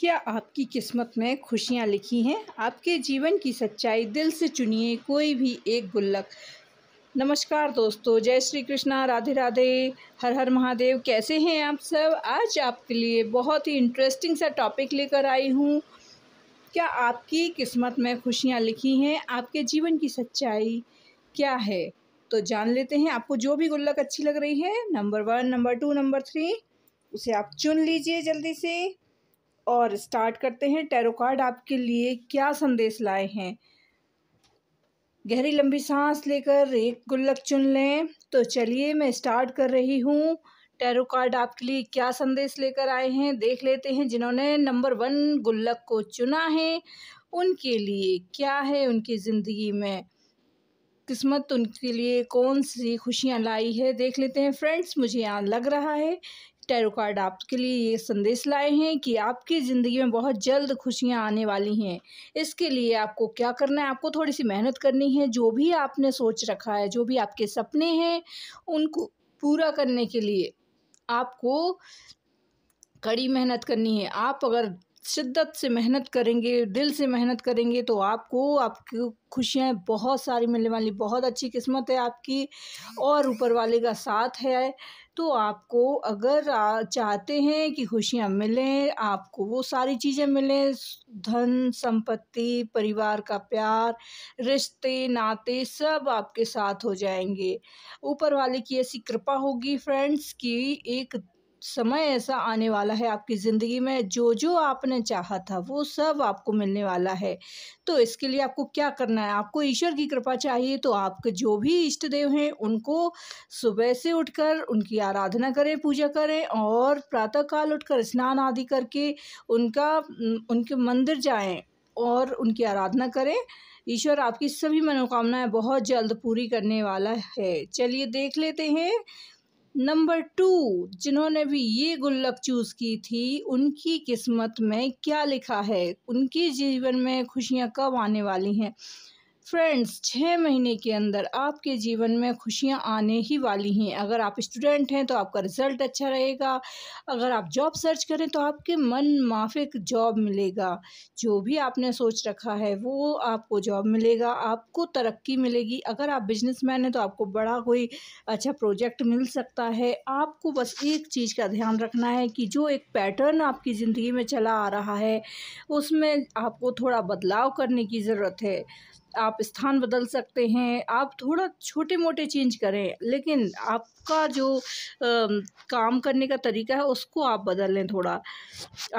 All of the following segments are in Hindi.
क्या आपकी किस्मत में खुशियाँ लिखी हैं आपके जीवन की सच्चाई दिल से चुनिए कोई भी एक गुल्लक नमस्कार दोस्तों जय श्री कृष्णा राधे राधे हर हर महादेव कैसे हैं आप सब आज आपके लिए बहुत ही इंटरेस्टिंग सा टॉपिक लेकर आई हूँ क्या आपकी किस्मत में खुशियाँ लिखी हैं आपके जीवन की सच्चाई क्या है तो जान लेते हैं आपको जो भी गुल्लक अच्छी लग रही है number one number two number three उसे आप चुन लीजिए जल्दी से और स्टार्ट करते हैं टैरो कार्ड आपके लिए क्या संदेश लाए हैं गहरी लंबी सांस लेकर एक गुल्लक चुन लें तो चलिए मैं स्टार्ट कर रही हूँ टैरो कार्ड आपके लिए क्या संदेश लेकर आए हैं देख लेते हैं जिन्होंने नंबर वन गुल्लक को चुना है उनके लिए क्या है उनकी ज़िंदगी में किस्मत उनके लिए कौन सी खुशियाँ लाई है देख लेते हैं फ्रेंड्स मुझे यहाँ लग रहा है टैरो कार्ड आपके लिए ये संदेश लाए हैं कि आपकी ज़िंदगी में बहुत जल्द खुशियाँ आने वाली हैं इसके लिए आपको क्या करना है आपको थोड़ी सी मेहनत करनी है जो भी आपने सोच रखा है जो भी आपके सपने हैं उनको पूरा करने के लिए आपको कड़ी मेहनत करनी है आप अगर शिद्दत से मेहनत करेंगे दिल से मेहनत करेंगे तो आपको आपकी खुशियाँ बहुत सारी मिलने वाली बहुत अच्छी किस्मत है आपकी और ऊपर वाले का साथ है तो आपको अगर चाहते हैं कि खुशियाँ मिलें आपको वो सारी चीज़ें मिलें धन संपत्ति परिवार का प्यार रिश्ते नाते सब आपके साथ हो जाएंगे ऊपर वाले की ऐसी कृपा होगी फ्रेंड्स की एक समय ऐसा आने वाला है आपकी ज़िंदगी में जो जो आपने चाहा था वो सब आपको मिलने वाला है तो इसके लिए आपको क्या करना है आपको ईश्वर की कृपा चाहिए तो आपके जो भी इष्ट देव हैं उनको सुबह से उठकर उनकी आराधना करें पूजा करें और प्रातःकाल उठकर स्नान आदि करके उनका उनके मंदिर जाएं और उनकी आराधना करें ईश्वर आपकी सभी मनोकामनाएं बहुत जल्द पूरी करने वाला है चलिए देख लेते हैं नंबर टू जिन्होंने भी ये गुल्लक चूज़ की थी उनकी किस्मत में क्या लिखा है उनके जीवन में खुशियाँ कब आने वाली हैं फ्रेंड्स छः महीने के अंदर आपके जीवन में खुशियां आने ही वाली हैं अगर आप स्टूडेंट हैं तो आपका रिज़ल्ट अच्छा रहेगा अगर आप जॉब सर्च करें तो आपके मन माफिक जॉब मिलेगा जो भी आपने सोच रखा है वो आपको जॉब मिलेगा आपको तरक्की मिलेगी अगर आप बिजनेसमैन हैं तो आपको बड़ा कोई अच्छा प्रोजेक्ट मिल सकता है आपको बस एक चीज़ का ध्यान रखना है कि जो एक पैटर्न आपकी ज़िंदगी में चला आ रहा है उसमें आपको थोड़ा बदलाव करने की ज़रूरत है आप स्थान बदल सकते हैं आप थोड़ा छोटे मोटे चेंज करें लेकिन आपका जो आ, काम करने का तरीका है उसको आप बदल लें थोड़ा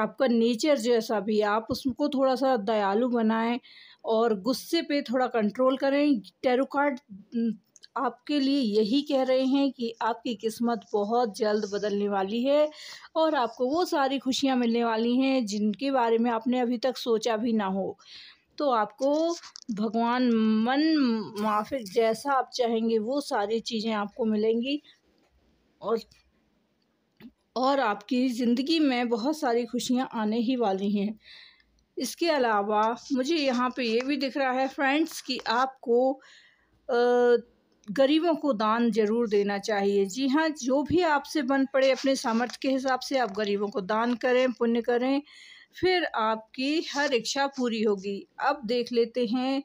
आपका नेचर जैसा भी आप उसको थोड़ा सा दयालु बनाएं और गुस्से पे थोड़ा कंट्रोल करें टेरोकार्ड आपके लिए यही कह रहे हैं कि आपकी किस्मत बहुत जल्द बदलने वाली है और आपको वो सारी खुशियाँ मिलने वाली हैं जिनके बारे में आपने अभी तक सोचा भी ना हो तो आपको भगवान मन माफिक जैसा आप चाहेंगे वो सारी चीज़ें आपको मिलेंगी और और आपकी ज़िंदगी में बहुत सारी खुशियाँ आने ही वाली हैं इसके अलावा मुझे यहाँ पे ये भी दिख रहा है फ्रेंड्स कि आपको गरीबों को दान जरूर देना चाहिए जी हाँ जो भी आपसे बन पड़े अपने सामर्थ्य के हिसाब से आप गरीबों को दान करें पुण्य करें फिर आपकी हर इच्छा पूरी होगी अब देख लेते हैं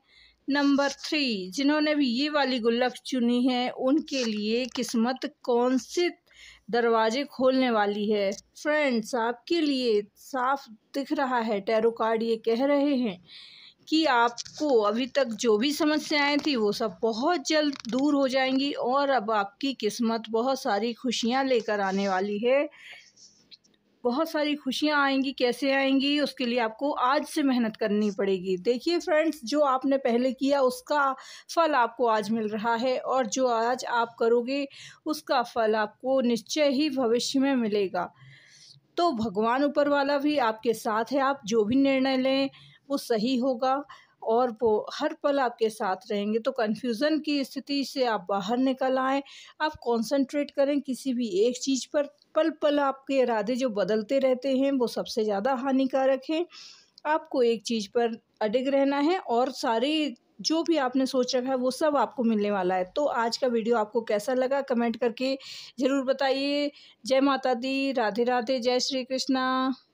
नंबर थ्री जिन्होंने भी ये वाली गुल्लक चुनी है उनके लिए किस्मत कौन से दरवाजे खोलने वाली है फ्रेंड्स आपके लिए साफ दिख रहा है टैरो कार्ड ये कह रहे हैं कि आपको अभी तक जो भी समस्याएं थी वो सब बहुत जल्द दूर हो जाएंगी और अब आपकी किस्मत बहुत सारी खुशियां लेकर आने वाली है बहुत सारी खुशियाँ आएंगी कैसे आएंगी उसके लिए आपको आज से मेहनत करनी पड़ेगी देखिए फ्रेंड्स जो आपने पहले किया उसका फल आपको आज मिल रहा है और जो आज आप करोगे उसका फल आपको निश्चय ही भविष्य में मिलेगा तो भगवान ऊपर वाला भी आपके साथ है आप जो भी निर्णय लें वो सही होगा और वो हर पल आपके साथ रहेंगे तो कन्फ्यूज़न की स्थिति से आप बाहर निकल आएँ आप कॉन्सेंट्रेट करें किसी भी एक चीज़ पर पल पल आपके इरादे जो बदलते रहते हैं वो सबसे ज़्यादा हानिकारक हैं आपको एक चीज़ पर अडिग रहना है और सारी जो भी आपने सोच रखा है वो सब आपको मिलने वाला है तो आज का वीडियो आपको कैसा लगा कमेंट करके ज़रूर बताइए जय माता दी राधे राधे जय श्री कृष्णा